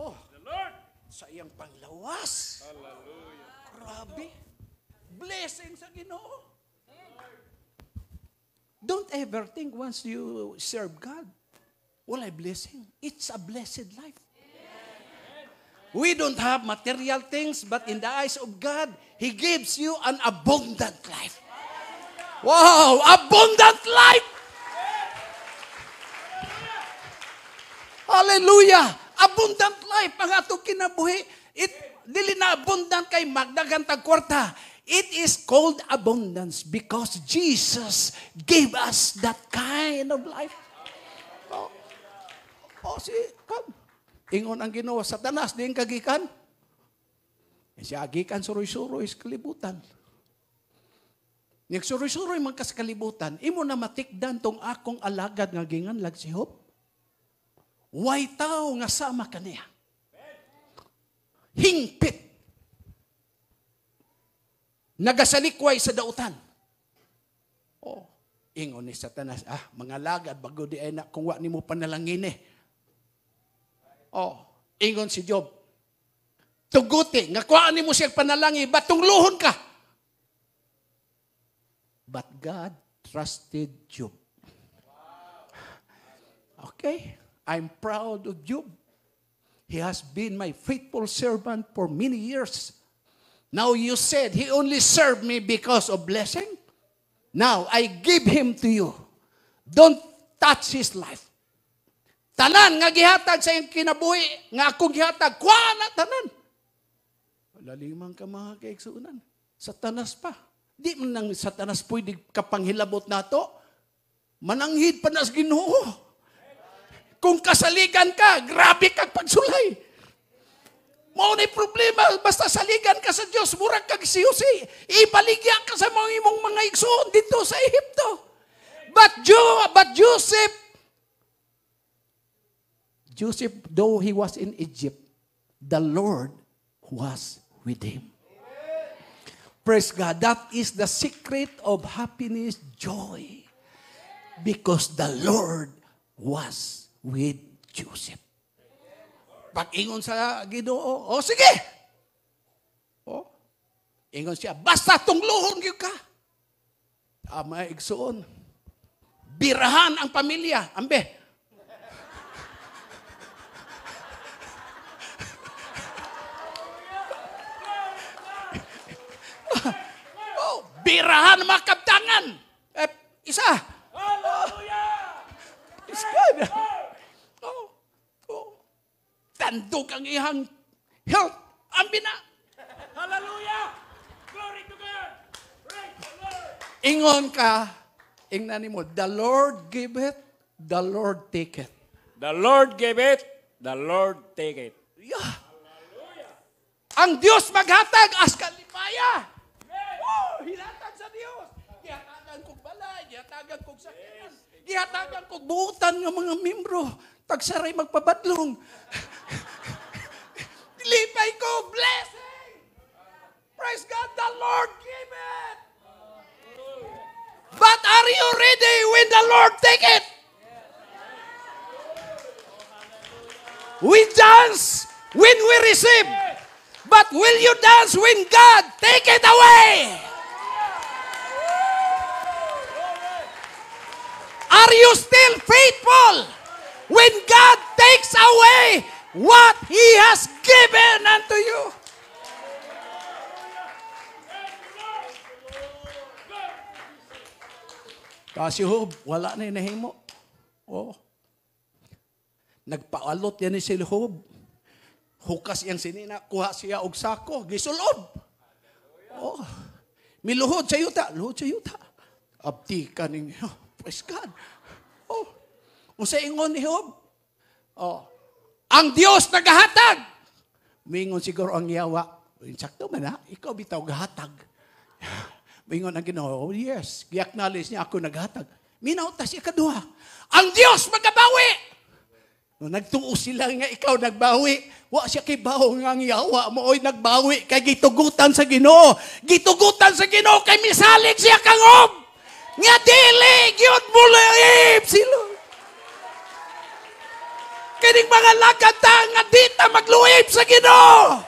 S1: oh, The Lord. sa iyang panglawas. Hallelujah. Grabe. Blessing sa Ginoo. Don't ever think once you serve God, will I bless Him? It's a blessed life. We don't have material things, but in the eyes of God, He gives you an abundant life. Wow, abundant life! Hallelujah! Abundant life ang atong kinabuhi. It, dili na abundant kay magdagan tag kwarta. It is called abundance because Jesus gave us that kind of life. Oh, oh si, come. Ingon ang ginawa, Satanas, din kagikan. E agikan suroy-suroy is kalibutan. Nagsuroy-suroy man kas kalibutan, imo na matikdan tong akong alagad nga ginganlag si Hope. Way tao nga sama kaniya. Hingpit nagasalikway sa dautan. Oh, ingon ni Satanas, ah, mga lagad, bago di ay na, kung wa ni mo panalangin eh. Oh, ingon si Job, tuguti, nga kuhaan ni mo siya panalangin, batong luhon ka. But God trusted Job. Okay, I'm proud of Job. He has been my faithful servant for many years. Now you said, He only served me because of blessing. Now I give him to you. Don't touch his life. Tanan nga gihatag sa iyang kinabuhi, nga akong gihatag, kuha na tanan. Lalimang ka mga kaigsuunan. Satanas pa. Di man nang satanas pwede kapanghilabot nato. Mananghid pa nas ginoo. Kung kasaligan ka, grabe kag pagsulay. Mao na problema, basta saligan ka sa Dios, murag kag siyusi, ibaligya ka sa mga imong mga igsoon dito sa Ehipto. But, jo, but Joseph, Joseph, though he was in Egypt, the Lord was with him. Praise God. That is the secret of happiness, joy. Because the Lord was with Joseph pag-ingon sa Ginoo, o sige. O, ingon siya, basta tungluhon gyud ka. Ama igsuon. Birahan ang pamilya. Ambe. oh, birahan makabtangan. Eh, isa. Hallelujah! Oh, it's good landog ang ihang health bina. Hallelujah! Glory to God! Praise the Lord! Ingon ka, ingnan mo, the Lord giveth, the Lord taketh. The Lord giveth, the Lord taketh. Yeah. Hallelujah. Ang Dios maghatag as kalipaya. Yes. Oh, hinatag sa Dios. Gihatagan kog balay, gihatagan kog sakit. Yes. Gihatagan kog buutan ng mga membro. Tagsaray magpabadlong lipay ko, blessing! Praise God, the Lord gave it! But are you ready when the Lord take it? We dance when we receive. But will you dance when God take it away? Are you still faithful when God takes away what He has given unto you. Tapos si wala na inahimo. Oo. Oh. Nagpaalot yan ni si Job. Hukas yan sinina, kuha siya og sako, gisulob. Oh. Miluhod sa yuta, luhod sa yuta. Abdi ka ninyo. Praise God. Oh. Unsa ingon ni Job? Oh. Ang Diyos naghahatag. Mingon siguro ang yawa, sakto man ha, ikaw bitaw gahatag. Mingon ang Ginoo, oh yes, Giacknowledge niya ako naghatag. Minaw ta siya kaduha. Ang Diyos magabawi. No, nagtuo sila nga ikaw nagbawi. Wa siya kay bawo ang yawa mo oy nagbawi kay gitugutan sa Ginoo. Gitugutan sa Ginoo kay misalig siya kang Nga dili gyud mo sila kining mga lagad ta nga di ta magluib sa Ginoo.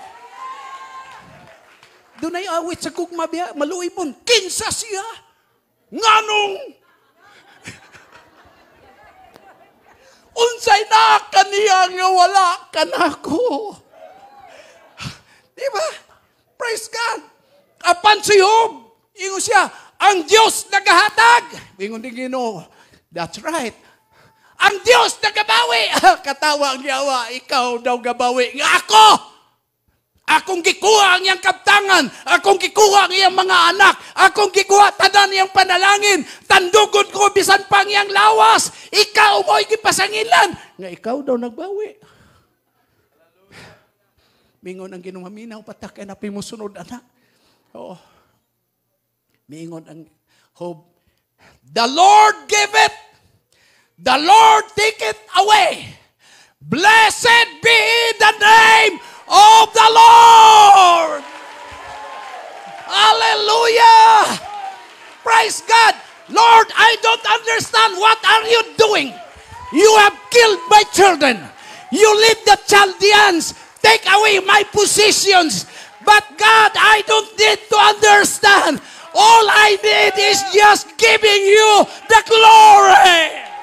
S1: Dunay awit sa kugma biya, maluipon. Kinsa siya? Nganong? Unsay na kaniya nga wala kanako. Di ba? Praise God. Apan si Job, ingon siya, ang Diyos nagahatag. Ingon ni Ginoo. That's right. Ang Diyos nagabawi. Ah, katawa ang yawa, ikaw daw gabawi. Nga ako! Akong gikuha ang iyang kaptangan. Akong gikuha ang iyang mga anak. Akong gikuha tanan iyang panalangin. Tandugon ko bisan pang iyang lawas. Ikaw mo'y gipasangilan. Nga ikaw daw nagbawi. Mingon ang ginumaminaw, patak, na pimusunod, anak. Oo. Mingon ang hope. The Lord gave it The Lord taketh away. Blessed be the name of the Lord. Hallelujah. Praise God. Lord, I don't understand. What are you doing? You have killed my children. You lead the Chaldeans. Take away my positions. But God, I don't need to understand. All I need is just giving you the glory.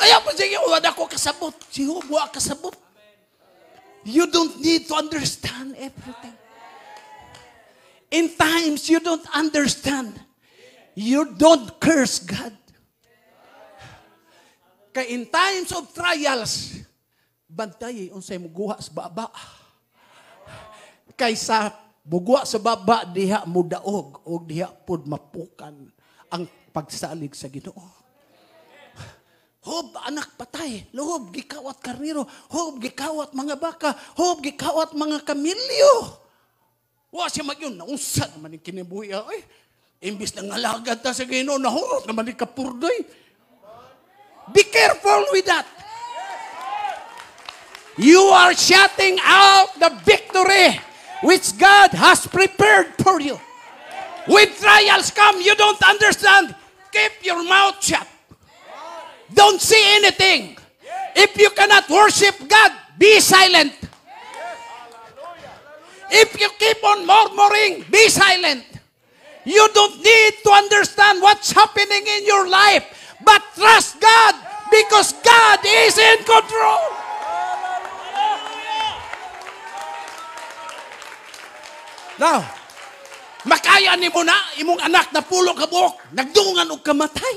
S1: Ayaw mo sige, wala ko kasabot. Si Huwa kasabot. You don't need to understand everything. In times, you don't understand. You don't curse God. Kaya in times of trials, bantay eh, unsay mo guha sa baba. Kaysa bugwa sa baba, diha mo daog o diha pod mapukan ang pagsalig sa Ginoo. Hob, anak patay. Hob, gikawat karniro. Hob, gikawat mga baka. Hob, gikawat mga kamilyo. Wa siya magyun. Naunsa naman yung kinibuya. Ah. Ay, imbis na ngalagad ta sa gino, nahulot naman yung kapurdoy. Be careful with that. You are shouting out the victory which God has prepared for you. When trials come, you don't understand. Keep your mouth shut. Don't see anything. If you cannot worship God, be silent. If you keep on murmuring, be silent. You don't need to understand what's happening in your life, but trust God because God is in control. Now, makaya ni mo na imong anak na pulo ka buhok, nagdungan og kamatay.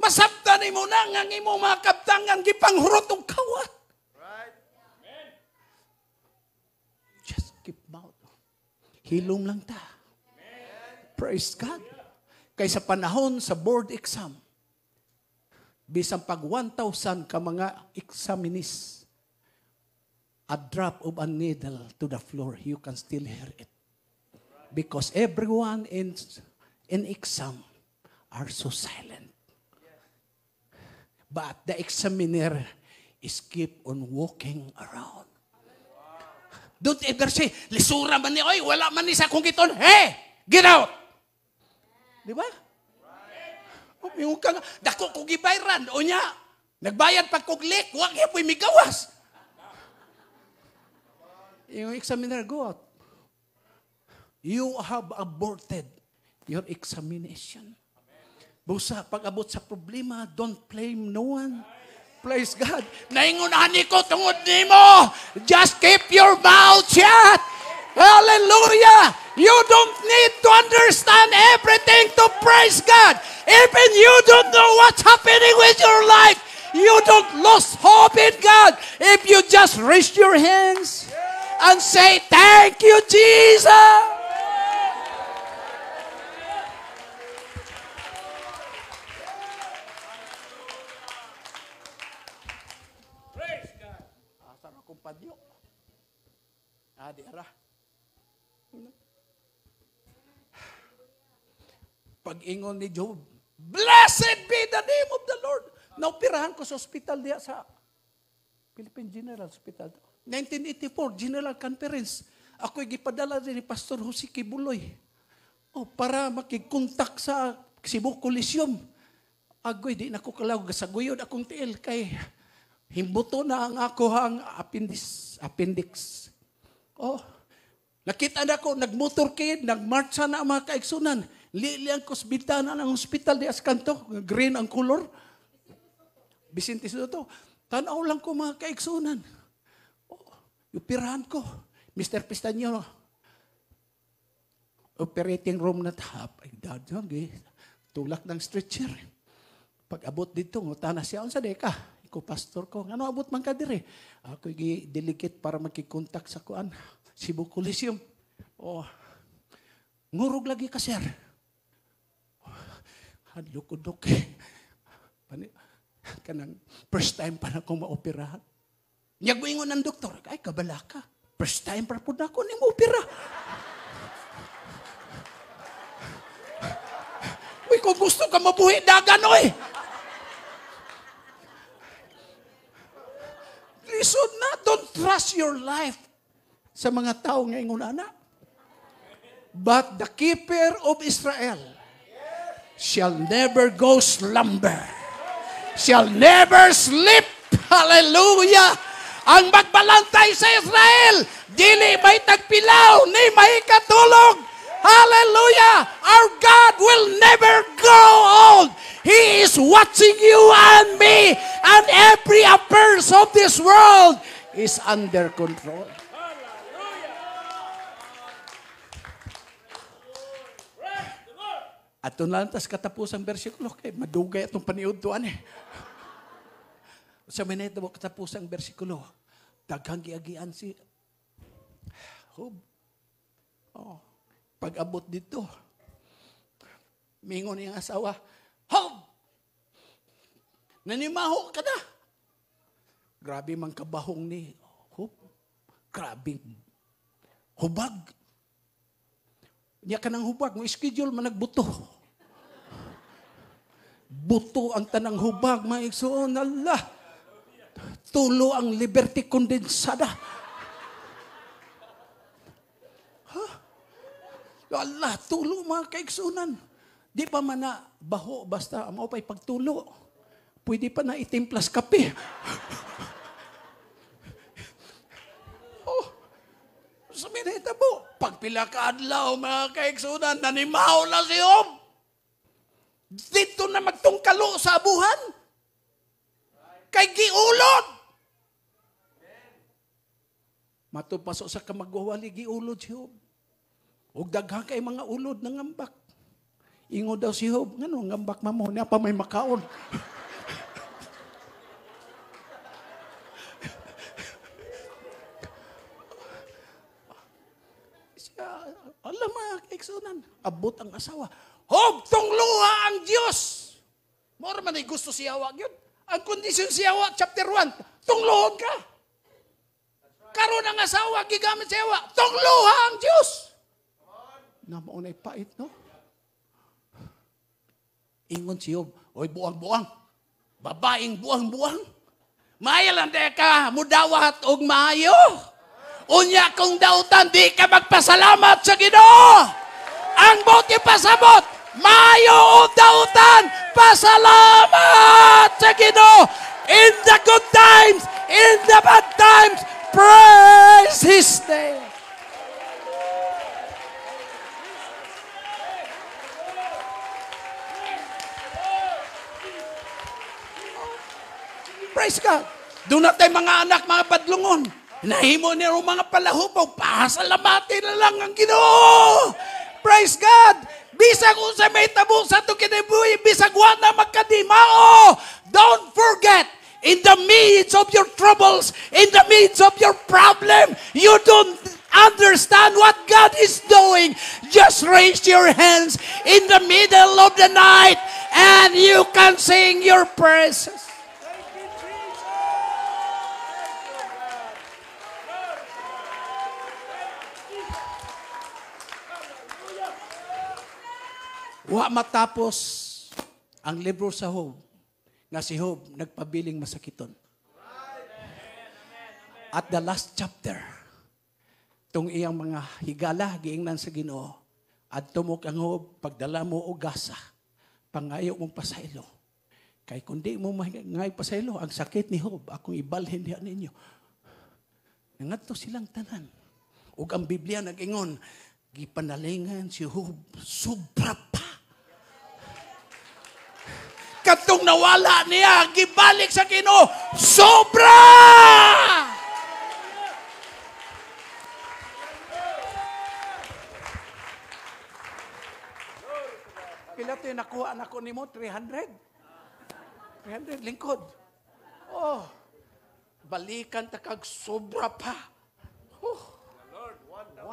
S1: Masabta ni mo na nga imo makaptang ang gipanghurot og kawat. Right. Amen. Just keep mouth. Hilom lang ta. Amen. Praise God. Kaysa panahon sa board exam, bisang pag 1,000 ka mga examinees, a drop of a needle to the floor, you can still hear it. Because everyone in, in exam are so silent. But the examiner is keep on walking around. Don't ever say, lisura man ni, oy, wala man ni sa kung kiton, hey, get out! Di ba? Right. Yung oh, kang, dako ko gibayran, o niya, nagbayad pag kuglik, wag niya po'y migawas. Yung examiner, go out. You have aborted your examination. Busa, pag-abot sa problema, don't blame no one. Praise God. Naingunani ko tungod ni mo. Just keep your mouth shut. Hallelujah. You don't need to understand everything to praise God. Even you don't know what's happening with your life. You don't lose hope in God if you just raise your hands and say, Thank you, Jesus. Adi ara. Pag-ingon ni Job, Blessed be the name of the Lord. Naupirahan ko sa hospital diya sa Philippine General Hospital. 1984, General Conference. Ako'y gipadala din ni Pastor Jose Kibuloy. Oh, para makikontak sa Cebu Coliseum. Agoy, di nako ko sa guyod akong tiil kay himbuto na ang ako ang appendix. appendix. Oh, nakita na ko, nagmotor kid, nagmarcha na ang mga kaigsunan. Lili ang kusbitana ng hospital di Ascanto, green ang color. Bisintis na to. Tanaw lang ko mga kaigsunan. Oh, yupirahan ko. Mr. Pistanyo, operating room na tahap. Ay, dad, tulak ng stretcher. Pag abot dito, ngutana siya, unsa deka? ko, pastor ko, ano abot man ka dire? Ako delicate para magkikontak sa kuan, si Coliseum. Oh, ngurog lagi ka, sir. Oh, Hadlok-udok. Kanang first time pa na akong maoperahan. Niyagwingon ng doktor, ay kabala ka. First time pa po na ako ni maopera. Uy, kung gusto ka mabuhi, dagan, oy! reason na, don't trust your life sa mga tao nga ingunana. But the keeper of Israel shall never go slumber. Shall never sleep. Hallelujah! Ang magbalantay sa Israel, dili may tagpilaw, ni may katulog. Hallelujah. Our God will never grow old. He is watching you and me and every appearance of this world is under control. At lang tas katapos ang bersikulo kay eh, madugay atong paniudtuan eh. Sa minute mo katapos ang bersikulo, daghang giagian si Hub. Oh. Pag-abot dito, mingon niyang asawa, Hob! Nanimaho ka na! Grabe mang kabahong ni Hob. Grabe. Hubag. Niya ka ng hubag. Mo schedule man nagbuto. Buto ang tanang hubag, maigsoon. Allah! Tulo ang liberty condensada. Allah, tulo mga kaiksunan. Di pa man na baho, basta amo pa'y pagtulo. Pwede pa na itimplas kape. oh, sa so, pagpila ka adlaw mga kaiksunan, nanimaw na si Om. Dito na magtungkalo sa abuhan. Kay giulod. Matupasok sa kamagwawali, giulod si Om. Og daghan kay mga ulod ng ngambak. Ingo daw si Hob, ngano ngambak mamo niya pa may makaon. Siya, alam mo, eksonan, abot ang asawa. Hob, tungluha ang Diyos! Mora man ay gusto siya wag yun. Ang kondisyon siya wag, chapter 1, tungluhod ka. Karoon ang asawa, gigamit siya wag, tungluha ang Diyos! na maunay pait, no? Ingon si Job, Oy, buang-buang. Babaeng buang-buang. Mayalan de ka, mudawat og maayo. Unya kung dautan, di ka magpasalamat sa Ginoo. Ang buti pasabot, maayo o dautan, pasalamat sa Ginoo. In the good times, in the bad times, praise His name. Praise God. Doon natin mga anak, mga padlungon. Nahimo niya mga palahupaw. Pasalamatin na lang ang ginoo. Praise God. Bisag unsa may tabo sa ito kinibuhi, bisag wala magkadimao. Don't forget, in the midst of your troubles, in the midst of your problem, you don't understand what God is doing. Just raise your hands in the middle of the night and you can sing your praises. Wa matapos ang libro sa Hob, nga si Hob nagpabiling masakiton. At the last chapter, tung iyang mga higala, giingnan sa ginoo, at tumok ang Hob, pagdala mo o gasa, pangayo mong pasaylo. Kay kundi mo ngay pasaylo, ang sakit ni Hob, akong ibalhin niya ninyo. Nangadto silang tanan. Ug ang Biblia nag-ingon, gipanalingan si Hob, sobra katong nawala niya gibalik sa Ginoo sobra Pila to nakuha na ko nimo 300 300 lingkod Oh balikan ta kag sobra pa Oh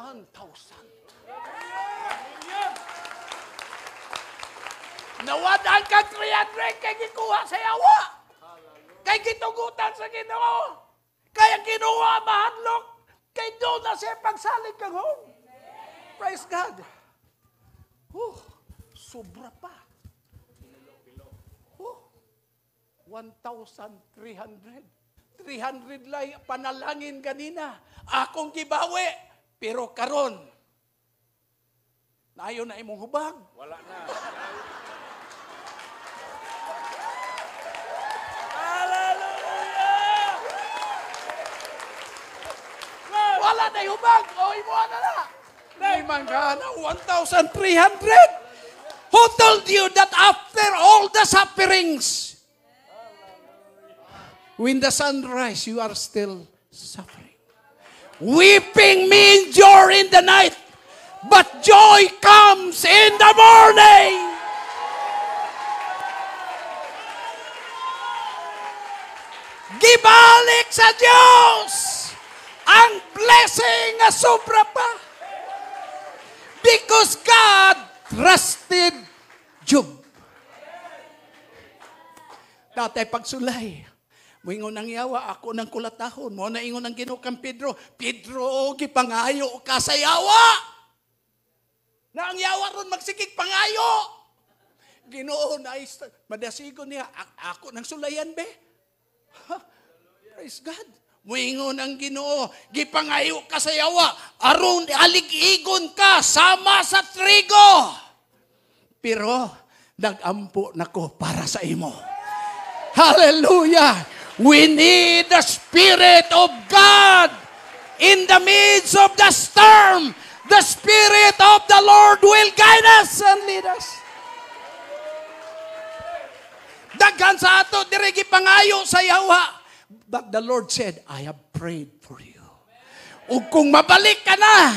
S1: 1,000 na wadaan ka 300 kay gikuha sa yawa. Kay gitugutan sa Ginoo. Kaya kinuha mahadlok kay do na siya pagsalig kang home. Praise God. Oh, sobra pa. Oh, 1,300. 300 lay panalangin kanina. Akong kibawi, Pero karon, nayo na imong hubag. Wala na. Nanay, ubag! O, imuha na na! Nay, mangana, 1,300! Who told you that after all the sufferings, when the sun rises, you are still suffering? Weeping may endure in the night, but joy comes in the morning! Gibalik sa Diyos! blessing nga sobra pa. Because God trusted Job. Datay pagsulay. Muingon ang yawa, ako ng kulatahon. Mo na ingon ang ginukang Pedro. Pedro, gipangayo ka sa yawa. Na ang yawa ron magsikig pangayo. Ginoo na madasigo niya. Ako ng sulayan be. Huh? Praise God. Muingon ang Ginoo, gipangayo ka sa yawa, aron aligigon ka sama sa trigo. Pero nagampo nako para sa imo. Hallelujah. We need the spirit of God in the midst of the storm. The Spirit of the Lord will guide us and lead us. Daghan sa ato, dirigi pangayo sa yawa. But the Lord said, I have prayed for you. O kung mabalik ka na,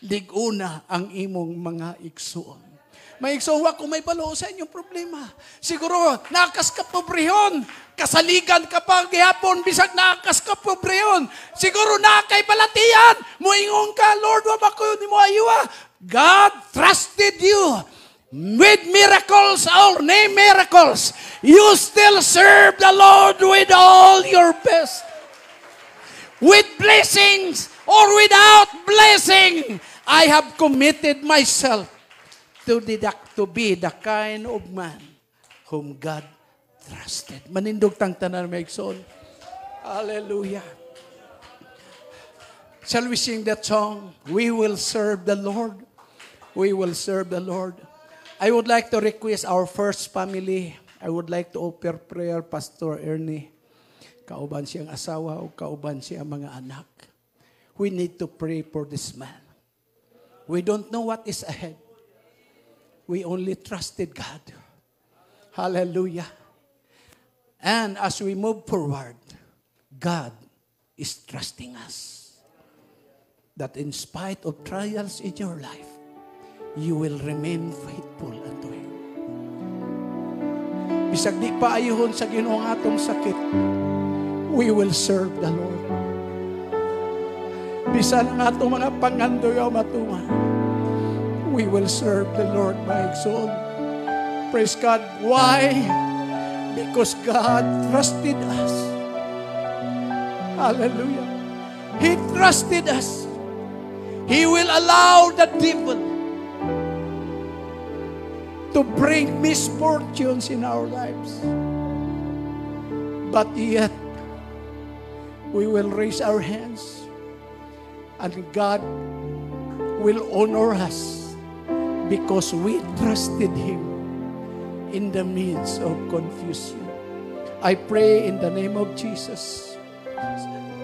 S1: liguna ang imong mga igsoon. May wa kung may balo sa inyong problema. Siguro, nakas ka pobreyon. Kasaligan ka pa gihapon, bisag nakas ka pobreyon. Siguro na balatian. Muingon ka, Lord, wa ba ko ni mo ayuwa? God trusted you with miracles or name miracles, you still serve the Lord with all your best. With blessings or without blessing, I have committed myself to, the, to be the kind of man whom God trusted. Manindog tang tanan son. Hallelujah. Shall we sing that song? We will serve the Lord. We will serve the Lord. I would like to request our first family. I would like to offer prayer, Pastor Ernie. Kauban siyang asawa o kauban siyang mga anak. We need to pray for this man. We don't know what is ahead. We only trusted God. Hallelujah. And as we move forward, God is trusting us. That in spite of trials in your life, you will remain faithful unto Him. Bisag di pa ayuhon sa ginoong atong sakit, we will serve the Lord. Bisan ang atong mga pangandoyo o matuma, we will serve the Lord by exalt. Praise God. Why? Because God trusted us. Hallelujah. He trusted us. He will allow the devil to bring misfortunes in our lives. But yet, we will raise our hands and God will honor us because we trusted Him in the midst of confusion. I pray in the name of Jesus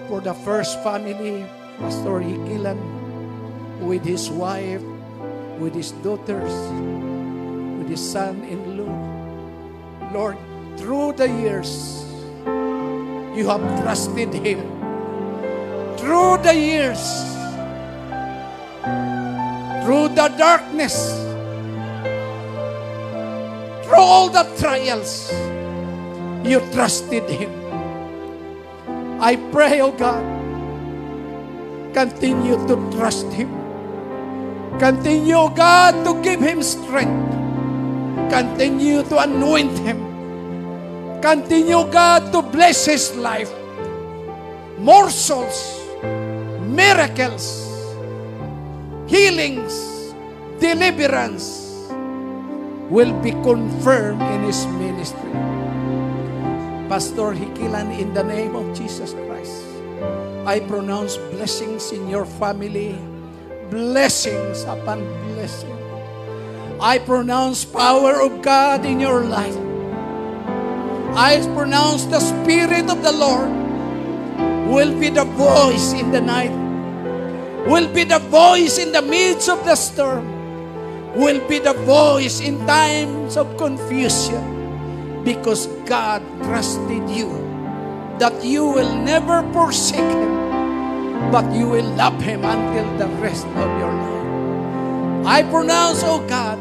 S1: for the first family, Pastor Hikilan, with his wife, with his daughters, the son-in-law. Lord, through the years, you have trusted him. Through the years, through the darkness, through all the trials, you trusted him. I pray, O oh God, continue to trust him. Continue, God, to give him strength. Continue to anoint him. Continue, God, to bless his life. Morsels, miracles, healings, deliverance will be confirmed in his ministry. Pastor Hikilan, in the name of Jesus Christ, I pronounce blessings in your family, blessings upon blessings. I pronounce power of God in your life. I pronounce the Spirit of the Lord will be the voice in the night, will be the voice in the midst of the storm, will be the voice in times of confusion because God trusted you that you will never forsake Him, but you will love Him until the rest of your life. I pronounce, O oh God,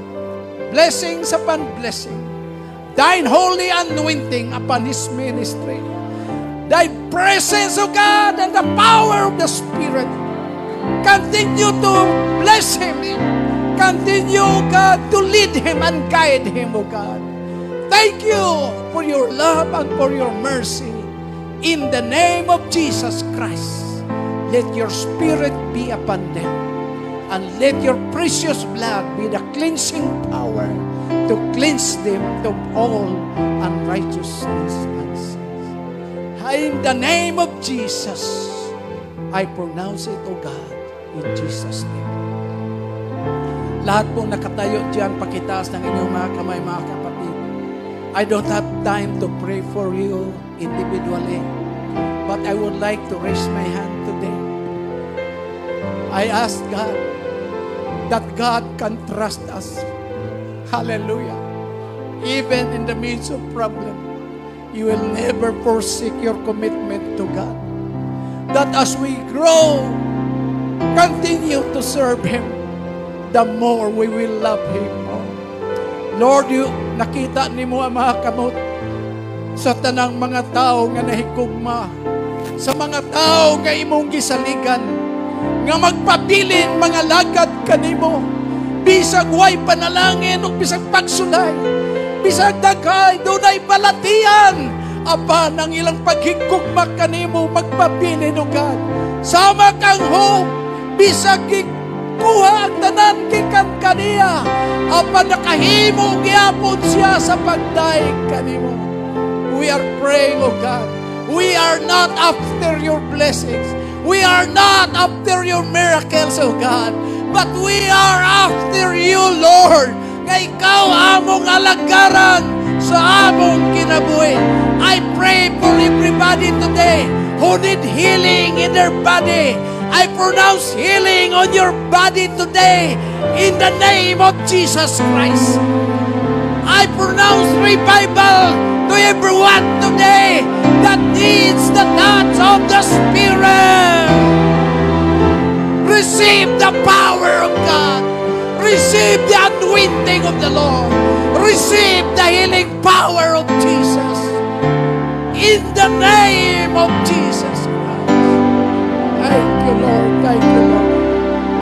S1: blessings upon blessing. Thine holy anointing upon His ministry. Thy presence, O God, and the power of the Spirit continue to bless Him. Continue, God, to lead Him and guide Him, O God. Thank you for your love and for your mercy. In the name of Jesus Christ, let your Spirit be upon them. And let your precious blood be the cleansing power to cleanse them of all unrighteousness and sins. In the name of Jesus, I pronounce it, O God, in Jesus' name. Lahat pong nakatayo diyan, pakitaas ng inyong mga kamay, mga kapatid. I don't have time to pray for you individually, but I would like to raise my hand today. I ask God that God can trust us Hallelujah. Even in the midst of problem, you will never forsake your commitment to God. That as we grow, continue to serve Him, the more we will love Him more. Lord, you, nakita ni mo ang mga kamot sa tanang mga tao nga nahikugma, sa mga tao nga imong gisaligan, nga magpabilin mga lagad kanimo bisag way panalangin o bisag pagsulay, bisag daghay, dunay balatian, apan nang ilang paghigugmak kanimo magpapilin ugad. Sama kang ho, bisag kuha ang tanan kikan kaniya, apan nakahimo gyapon siya sa pagdaig kanimo. We are praying, oh God. We are not after your blessings. We are not after your miracles, oh God. But we are after you, Lord. Kay ikaw among alagaran sa among kinabuhi. I pray for everybody today who need healing in their body. I pronounce healing on your body today in the name of Jesus Christ. I pronounce revival to everyone today that needs the touch of the Spirit. Receive the power of God. Receive the anointing of the Lord. Receive the healing power of Jesus. In the name of Jesus Christ. Thank you, Lord. Thank you.